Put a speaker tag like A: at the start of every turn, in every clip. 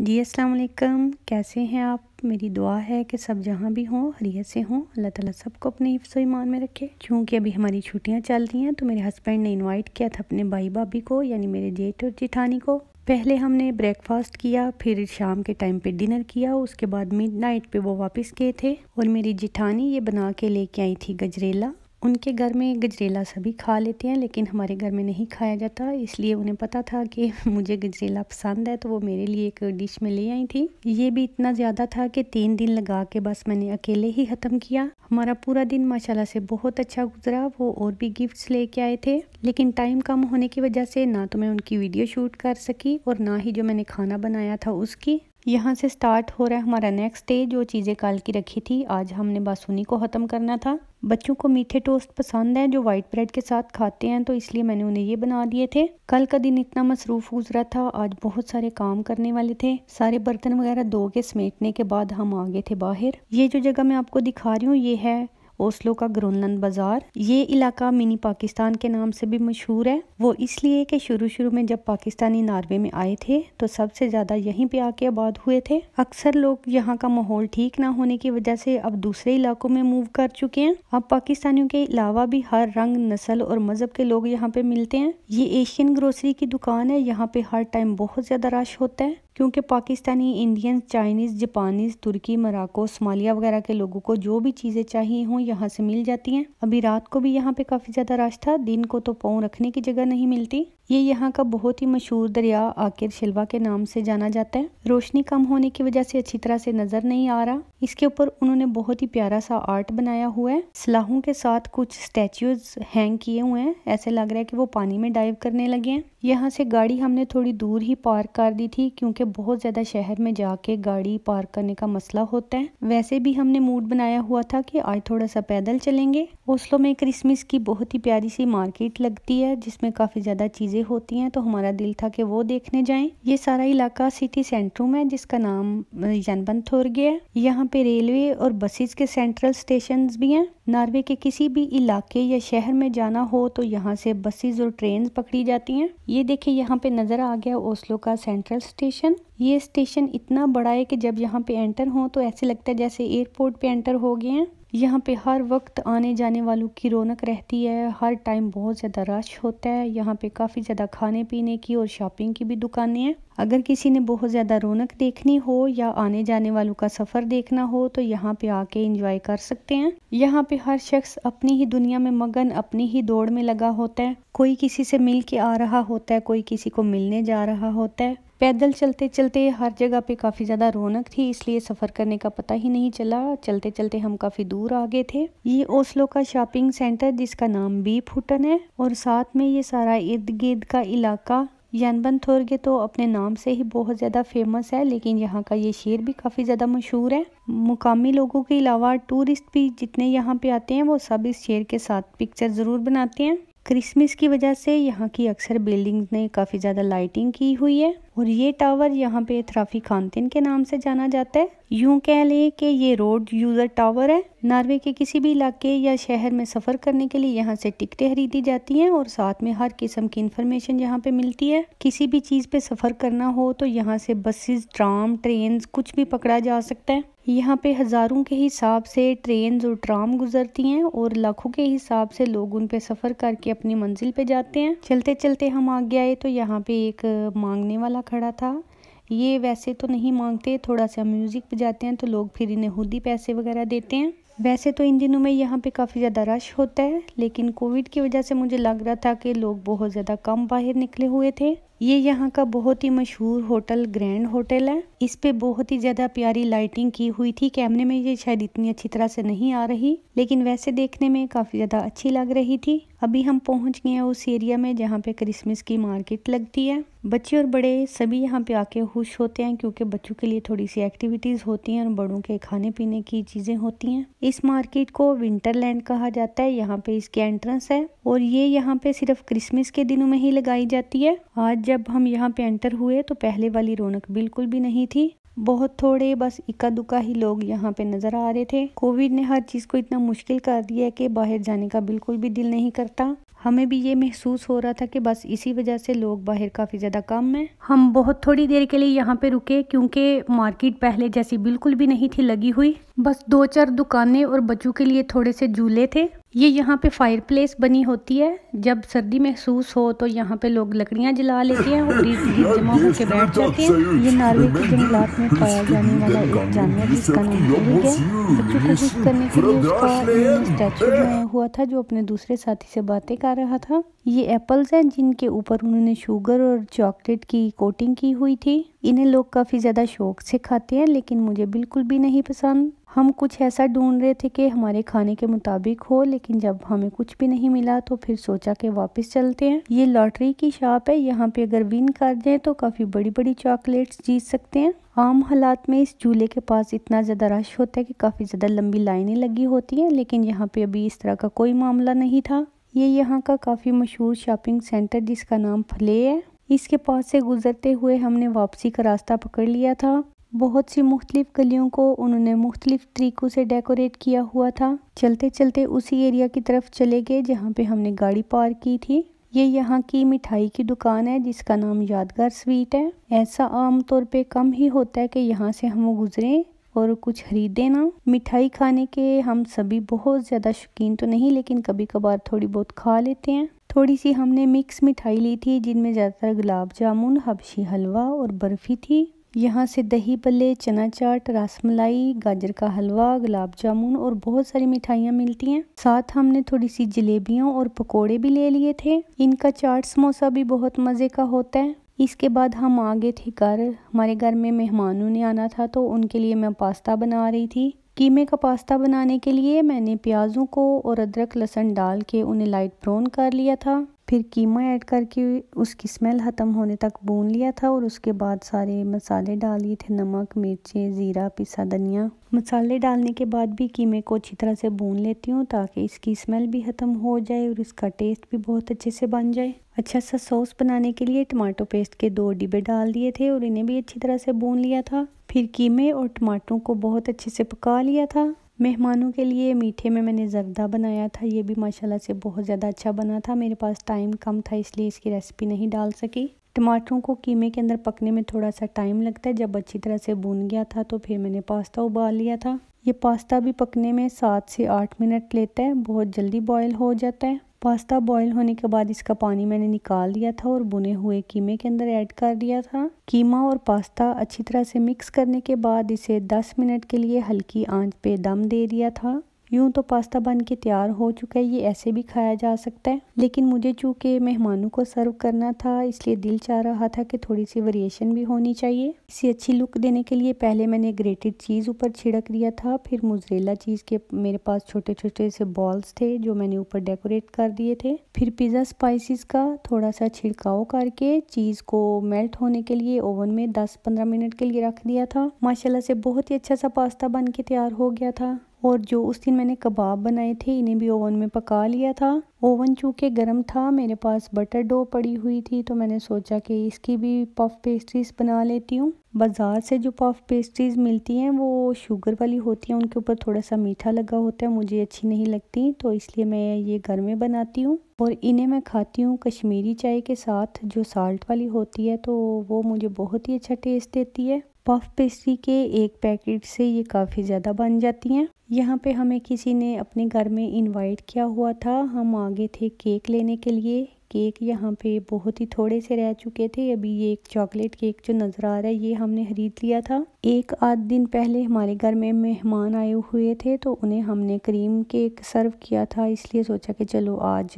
A: जी अस्सलाम वालेकुम कैसे हैं आप मेरी दुआ है कि सब जहाँ भी हों हरियत से हों अल्लाह ताला सबको अपने हिफ्स ईमान में रखे क्योंकि अभी हमारी छुट्टियाँ चल रही हैं तो मेरे हस्बैंड ने इनवाइट किया था अपने भाई भाभी को यानी मेरे जेठ और जेठानी को पहले हमने ब्रेकफास्ट किया फिर शाम के टाइम पे डिनर किया उसके बाद मिडनाइट पे वो वापस गए थे और मेरी जिठानी ये बना के लेके आई थी गजरेला उनके घर में गजरेला सभी खा लेते हैं लेकिन हमारे घर में नहीं खाया जाता इसलिए उन्हें पता था कि मुझे गजरेला पसंद है तो वो मेरे लिए एक डिश में ले आई थी ये भी इतना ज़्यादा था कि तीन दिन लगा के बस मैंने अकेले ही ख़त्म किया हमारा पूरा दिन माशाल्लाह से बहुत अच्छा गुजरा वो और भी गिफ्ट्स लेके आए थे लेकिन टाइम कम होने की वजह से ना तो मैं उनकी वीडियो शूट कर सकी और ना ही जो मैंने खाना बनाया था उसकी यहाँ से स्टार्ट हो रहा है हमारा नेक्स्ट डे जो चीज़ें कल की रखी थी आज हमने बासुनी को ख़त्म करना था बच्चों को मीठे टोस्ट पसंद हैं जो वाइट ब्रेड के साथ खाते हैं तो इसलिए मैंने उन्हें ये बना दिए थे कल का दिन इतना मसरूफ गुजरा था आज बहुत सारे काम करने वाले थे सारे बर्तन वगैरह धो के समेटने के बाद हम आ गए थे बाहर ये जो जगह मैं आपको दिखा रही हूँ ये है ओस्लो का ग्रोनंद बाज़ार ये इलाका मिनी पाकिस्तान के नाम से भी मशहूर है वो इसलिए कि शुरू शुरू में जब पाकिस्तानी नार्वे में आए थे तो सबसे ज़्यादा यहीं पे आके आबाद हुए थे अक्सर लोग यहाँ का माहौल ठीक ना होने की वजह से अब दूसरे इलाकों में मूव कर चुके हैं अब पाकिस्तानियों के अलावा भी हर रंग नस्ल और मज़हब के लोग यहाँ पे मिलते हैं ये एशियन ग्रोसरी की दुकान है यहाँ पे हर टाइम बहुत ज़्यादा रश होता है क्योंकि पाकिस्तानी इंडियन चाइनीज़ जापानीज़ तुर्की मराको सोमालिया वगैरह के लोगों को जो भी चीज़ें चाहिए हों यहाँ से मिल जाती हैं अभी रात को भी यहाँ पे काफ़ी ज़्यादा रश था दिन को तो पाँव रखने की जगह नहीं मिलती ये यहाँ का बहुत ही मशहूर दरिया आकिर शिल्वा के नाम से जाना जाता है रोशनी कम होने की वजह से अच्छी तरह से नजर नहीं आ रहा इसके ऊपर उन्होंने बहुत ही प्यारा सा आर्ट बनाया हुआ है सलाहों के साथ कुछ स्टैचूज हैंग किए हुए हैं ऐसे लग रहा है कि वो पानी में डाइव करने लगे हैं यहाँ से गाड़ी हमने थोड़ी दूर ही पार्क कर दी थी क्योंकि बहुत ज्यादा शहर में जाके गाड़ी पार्क करने का मसला होता है वैसे भी हमने मूड बनाया हुआ था कि आज थोड़ा सा पैदल चलेंगे ओस्लो में क्रिसमस की बहुत ही प्यारी सी मार्केट लगती है जिसमें काफ़ी ज़्यादा चीज़ें होती हैं तो हमारा दिल था कि वो देखने जाएं ये सारा इलाका सिटी सेंट्रम है जिसका नाम गया है यहाँ पे रेलवे और बसेज के सेंट्रल स्टेशन भी हैं नॉर्वे के किसी भी इलाके या शहर में जाना हो तो यहाँ से बसेज और ट्रेन पकड़ी जाती हैं ये देखिए यहाँ पे नज़र आ गया ओस्लो का सेंट्रल स्टेशन ये स्टेशन इतना बड़ा है कि जब यहाँ पे एंटर हो तो ऐसे लगता है जैसे एयरपोर्ट पे एंटर हो गए हैं यहाँ पे हर वक्त आने जाने वालों की रौनक रहती है हर टाइम बहुत ज़्यादा रश होता है यहाँ पे काफ़ी ज़्यादा खाने पीने की और शॉपिंग की भी दुकानें हैं अगर किसी ने बहुत ज़्यादा रौनक देखनी हो या आने जाने वालों का सफ़र देखना हो तो यहाँ पे आके इंजॉय कर सकते हैं यहाँ पे हर शख्स अपनी ही दुनिया में मगन अपनी ही दौड़ में लगा होता है कोई किसी से मिल के आ रहा होता है कोई किसी को मिलने जा रहा होता है पैदल चलते चलते हर जगह पे काफ़ी ज़्यादा रौनक थी इसलिए सफ़र करने का पता ही नहीं चला चलते चलते हम काफ़ी दूर आ गए थे ये ओस्लो का शॉपिंग सेंटर जिसका नाम बी फुटन है और साथ में ये सारा इर्द गिर्द का इलाका यानबन थोरगे तो अपने नाम से ही बहुत ज़्यादा फेमस है लेकिन यहाँ का ये शेर भी काफ़ी ज़्यादा मशहूर है मुकामी लोगों के अलावा टूरिस्ट भी जितने यहाँ पे आते हैं वो सब इस शेर के साथ पिक्चर ज़रूर बनाते हैं क्रिसमस की वजह से यहाँ की अक्सर बिल्डिंग्स ने काफ़ी ज़्यादा लाइटिंग की हुई है और ये टावर यहाँ पे थ्राफी खानतिन के नाम से जाना जाता है यूं कह लें कि ये रोड यूजर टावर है नॉर्वे के किसी भी इलाके या शहर में सफ़र करने के लिए यहाँ से टिकटें खरीदी जाती हैं और साथ में हर किस्म की इंफॉर्मेशन यहाँ पे मिलती है किसी भी चीज़ पे सफ़र करना हो तो यहाँ से बसेस ट्राम ट्रेन कुछ भी पकड़ा जा सकता है यहाँ पे हज़ारों के हिसाब से ट्रेन और ट्राम गुजरती हैं और लाखों के हिसाब से लोग उन पे सफ़र करके अपनी मंजिल पे जाते हैं चलते चलते हम आगे आए तो यहाँ पे एक मांगने वाला खड़ा था ये वैसे तो नहीं मांगते थोड़ा सा म्यूज़िक बजाते हैं तो लोग फिर इन्हें खुद ही पैसे वगैरह देते हैं वैसे तो इन दिनों में यहाँ पे काफ़ी ज़्यादा रश होता है लेकिन कोविड की वजह से मुझे लग रहा था कि लोग बहुत ज़्यादा कम बाहर निकले हुए थे ये यहाँ का बहुत ही मशहूर होटल ग्रैंड होटल है इस पे बहुत ही ज़्यादा प्यारी लाइटिंग की हुई थी कैमरे में ये शायद इतनी अच्छी तरह से नहीं आ रही लेकिन वैसे देखने में काफ़ी ज़्यादा अच्छी लग रही थी अभी हम पहुँच गए हैं उस एरिया में जहाँ पे क्रिसमस की मार्केट लगती है बच्चे और बड़े सभी यहाँ पे आके खुश होते हैं क्योंकि बच्चों के लिए थोड़ी सी एक्टिविटीज़ होती हैं और बड़ों के खाने पीने की चीज़ें होती हैं इस मार्केट को विंटरलैंड कहा जाता है यहाँ पे इसकी एंट्रेंस है और ये यहाँ पे सिर्फ क्रिसमस के दिनों में ही लगाई जाती है आज जब हम यहाँ पे एंटर हुए तो पहले वाली रौनक बिल्कुल भी नहीं थी बहुत थोड़े बस इक्का दुक्का ही लोग यहाँ पे नज़र आ रहे थे कोविड ने हर चीज़ को इतना मुश्किल कर दिया है कि बाहर जाने का बिल्कुल भी दिल नहीं करता हमें भी ये महसूस हो रहा था कि बस इसी वजह से लोग बाहर काफ़ी ज़्यादा कम हैं हम बहुत थोड़ी देर के लिए यहाँ पे रुके क्योंकि मार्केट पहले जैसी बिल्कुल भी नहीं थी लगी हुई बस दो चार दुकानें और बच्चों के लिए थोड़े से झूले थे ये यहाँ पे फायरप्लेस बनी होती है जब सर्दी महसूस हो तो यहाँ पे लोग लकड़ियाँ जला लेते हैं और जमा होकर बैठ तो जाते हैं ये नार्वे के जंगलात में पाया जाने वाला एक जानवर जिसका नाम तो है बच्चों को खुश करने के लिए उसका स्टैचू बनाया हुआ था जो अपने दूसरे साथी से बातें कर रहा था ये एप्पल्स हैं जिनके ऊपर उन्होंने शुगर और चॉकलेट की कोटिंग की हुई थी इन्हें लोग काफ़ी ज़्यादा शौक से खाते हैं लेकिन मुझे बिल्कुल भी नहीं पसंद हम कुछ ऐसा ढूंढ रहे थे कि हमारे खाने के मुताबिक हो लेकिन जब हमें कुछ भी नहीं मिला तो फिर सोचा कि वापस चलते हैं ये लॉटरी की शॉप है यहाँ पे अगर विन कर दें तो काफ़ी बड़ी बड़ी चॉकलेट्स जीत सकते हैं आम हालात में इस झूले के पास इतना ज़्यादा रश होता है कि काफ़ी ज़्यादा लंबी लाइनें लगी होती हैं लेकिन यहाँ पे अभी इस तरह का कोई मामला नहीं था ये यहाँ का काफ़ी मशहूर शॉपिंग सेंटर जिसका नाम फले है इसके पास से गुजरते हुए हमने वापसी का रास्ता पकड़ लिया था बहुत सी मुख्तलिफ गलियों को उन्होंने मुख्तलिफ तरीक़ों से डेकोरेट किया हुआ था चलते चलते उसी एरिया की तरफ चले गए जहाँ पे हमने गाड़ी पार्क की थी ये यहाँ की मिठाई की दुकान है जिसका नाम यादगार स्वीट है ऐसा आमतौर पे कम ही होता है कि यहाँ से हम गुजरें और कुछ खरीदे ना मिठाई खाने के हम सभी बहुत ज़्यादा शौकीन तो नहीं लेकिन कभी कभार थोड़ी बहुत खा लेते हैं थोड़ी सी हमने मिक्स मिठाई ली थी जिनमें ज़्यादातर गुलाब जामुन हबशी हलवा और बर्फ़ी थी यहाँ से दही बल्ले चना चाट रसमलाई गाजर का हलवा गुलाब जामुन और बहुत सारी मिठाइयाँ मिलती हैं साथ हमने थोड़ी सी जलेबियाँ और पकोड़े भी ले लिए थे इनका चाट समोसा भी बहुत मज़े का होता है इसके बाद हम आ गए थे घर हमारे घर में मेहमानों ने आना था तो उनके लिए मैं पास्ता बना रही थी कीमे का पास्ता बनाने के लिए मैंने प्याज़ों को और अदरक लहसुन डाल के उन्हें लाइट ब्राउन कर लिया था फिर कीमा ऐड करके उसकी स्मेल ख़त्म होने तक भून लिया था और उसके बाद सारे मसाले डाल लिए थे नमक मिर्चें ज़ीरा पिसा धनिया मसाले डालने के बाद भी कीमे को अच्छी तरह से भून लेती हूँ ताकि इसकी स्मेल भी ख़त्म हो जाए और इसका टेस्ट भी बहुत अच्छे से बन जाए अच्छा सा सॉस बनाने के लिए टमाटो पेस्ट के दो डिब्बे डाल दिए थे और इन्हें भी अच्छी तरह से भून लिया था फिर कीमे और टमाटरों को बहुत अच्छे से पका लिया था मेहमानों के लिए मीठे में मैंने जर्दा बनाया था ये भी माशाल्लाह से बहुत ज़्यादा अच्छा बना था मेरे पास टाइम कम था इसलिए इसकी रेसिपी नहीं डाल सकी टमाटरों को कीमे के अंदर पकने में थोड़ा सा टाइम लगता है जब अच्छी तरह से भून गया था तो फिर मैंने पास्ता उबाल लिया था ये पास्ता भी पकने में सात से आठ मिनट लेता है बहुत जल्दी बॉयल हो जाता है पास्ता बॉईल होने के बाद इसका पानी मैंने निकाल दिया था और बुने हुए कीमे के अंदर ऐड कर दिया था कीमा और पास्ता अच्छी तरह से मिक्स करने के बाद इसे 10 मिनट के लिए हल्की आंच पे दम दे दिया था यूं तो पास्ता बन के तैयार हो चुका है ये ऐसे भी खाया जा सकता है लेकिन मुझे चूंकि मेहमानों को सर्व करना था इसलिए दिल चाह रहा था कि थोड़ी सी वेरिएशन भी होनी चाहिए इसे अच्छी लुक देने के लिए पहले मैंने ग्रेटेड चीज़ ऊपर छिड़क दिया था फिर मुजरेला चीज़ के मेरे पास छोटे छोटे से बॉल्स थे जो मैंने ऊपर डेकोरेट कर दिए थे फिर पिज़्ज़ा स्पाइसिस का थोड़ा सा छिड़काव करके चीज़ को मेल्ट होने के लिए ओवन में दस पंद्रह मिनट के लिए रख दिया था माशाला से बहुत ही अच्छा सा पास्ता बन के तैयार हो गया था और जो उस दिन मैंने कबाब बनाए थे इन्हें भी ओवन में पका लिया था ओवन चूँकि गर्म था मेरे पास बटर डो पड़ी हुई थी तो मैंने सोचा कि इसकी भी पफ पेस्ट्रीज बना लेती हूँ बाज़ार से जो पफ पेस्ट्रीज मिलती हैं वो शुगर वाली होती हैं उनके ऊपर थोड़ा सा मीठा लगा होता है मुझे अच्छी नहीं लगती तो इसलिए मैं ये घर में बनाती हूँ और इन्हें मैं खाती हूँ कश्मीरी चाय के साथ जो साल्ट वाली होती है तो वो मुझे बहुत ही अच्छा टेस्ट देती है पफ पेस्ट्री के एक पैकेट से ये काफ़ी ज़्यादा बन जाती हैं यहाँ पे हमें किसी ने अपने घर में इनवाइट किया हुआ था हम आगे थे केक लेने के लिए केक यहाँ पे बहुत ही थोड़े से रह चुके थे अभी ये एक चॉकलेट केक जो नज़र आ रहा है ये हमने खरीद लिया था एक आध दिन पहले हमारे घर में मेहमान आए हुए थे तो उन्हें हमने क्रीम केक सर्व किया था इसलिए सोचा कि चलो आज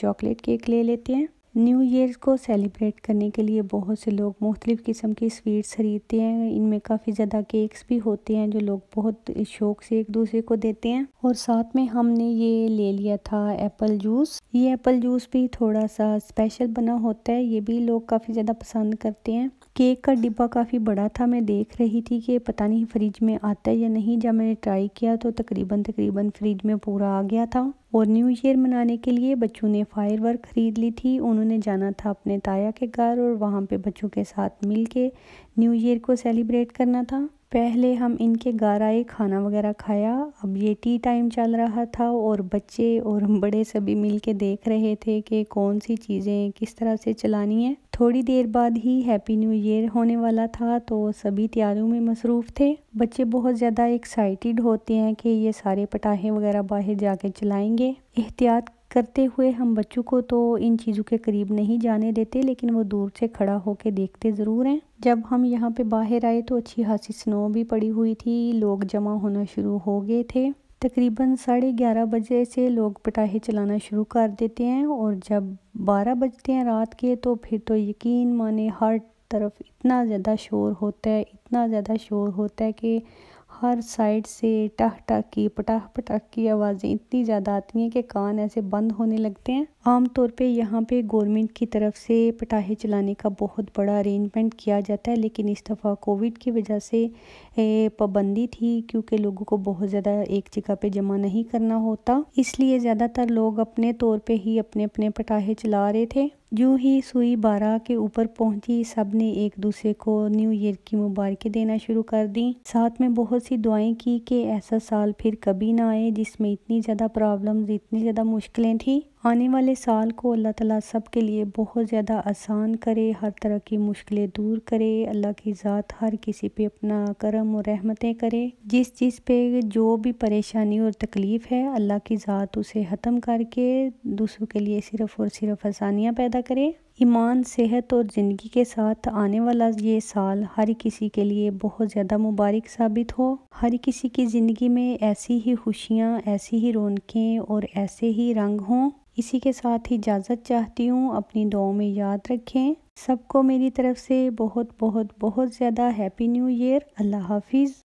A: चॉकलेट केक ले लेते हैं न्यू ईयर को सेलिब्रेट करने के लिए बहुत से लोग मुख्तलिफ़ किस्म की स्वीट्स खरीदते हैं इनमें काफ़ी ज़्यादा केक्स भी होते हैं जो लोग बहुत शौक से एक दूसरे को देते हैं और साथ में हमने ये ले लिया था एप्पल जूस ये एप्पल जूस भी थोड़ा सा स्पेशल बना होता है ये भी लोग काफ़ी ज़्यादा पसंद करते हैं केक का डिब्बा काफ़ी बड़ा था मैं देख रही थी कि पता नहीं फ्रिज में आता है या नहीं जब मैंने ट्राई किया तो तकरीबन तकरीबन फ्रिज में पूरा आ गया था और न्यू ईयर मनाने के लिए बच्चों ने फायर वर्क ख़रीद ली थी उन्होंने जाना था अपने ताया के घर और वहाँ पे बच्चों के साथ मिल के न्यू ईयर को सेलिब्रेट करना था पहले हम इनके आए खाना वगैरह खाया अब ये टी टाइम चल रहा था और बच्चे और बड़े सभी मिलके देख रहे थे कि कौन सी चीज़ें किस तरह से चलानी है थोड़ी देर बाद ही हैप्पी न्यू ईयर होने वाला था तो सभी तैयारियों में मसरूफ़ थे बच्चे बहुत ज़्यादा एक्साइटेड होते हैं कि ये सारे पटाखे वगैरह बाहर जाके चलाएंगे एहतियात करते हुए हम बच्चों को तो इन चीज़ों के करीब नहीं जाने देते लेकिन वो दूर से खड़ा होकर देखते ज़रूर हैं जब हम यहाँ पे बाहर आए तो अच्छी खासी स्नो भी पड़ी हुई थी लोग जमा होना शुरू हो गए थे तकरीबन साढ़े ग्यारह बजे से लोग पटाखे चलाना शुरू कर देते हैं और जब बारह बजते हैं रात के तो फिर तो यकीन माने हर तरफ इतना ज़्यादा शोर होता है इतना ज़्यादा शोर होता है कि हर साइड से टह टह की पटाह पटाह की आवाज़ें इतनी ज़्यादा आती हैं कि कान ऐसे बंद होने लगते हैं आमतौर पे यहाँ पे गवर्नमेंट की तरफ से पटाखे चलाने का बहुत बड़ा अरेंजमेंट किया जाता है लेकिन इस दफ़ा कोविड की वजह से पाबंदी थी क्योंकि लोगों को बहुत ज़्यादा एक जगह पे जमा नहीं करना होता इसलिए ज़्यादातर लोग अपने तौर पे ही अपने अपने पटाखे चला रहे थे जो ही सुई बारह के ऊपर पहुंची सब ने एक दूसरे को न्यू ईयर की मुबारकें देना शुरू कर दी साथ में बहुत सी दुआएं की कि ऐसा साल फिर कभी ना आए जिसमें इतनी ज़्यादा प्रॉब्लम्स इतनी ज़्यादा मुश्किलें थी आने वाले साल को अल्लाह ताला सब के लिए बहुत ज़्यादा आसान करे हर तरह की मुश्किलें दूर करे अल्लाह की ज़ात हर किसी पे अपना करम और रहमतें करे जिस चीज़ पे जो भी परेशानी और तकलीफ़ है अल्लाह की ज़ात उसे ख़त्म करके दूसरों के लिए सिर्फ़ और सिर्फ आसानियाँ पैदा करे ईमान सेहत और ज़िंदगी के साथ आने वाला ये साल हर किसी के लिए बहुत ज़्यादा मुबारक साबित हो हर किसी की ज़िंदगी में ऐसी ही खुशियाँ ऐसी ही रौनकें और ऐसे ही रंग हों इसी के साथ ही इजाज़त चाहती हूँ अपनी दुआओं में याद रखें सबको मेरी तरफ से बहुत बहुत बहुत ज़्यादा हैप्पी न्यू ईयर अल्लाह हाफिज़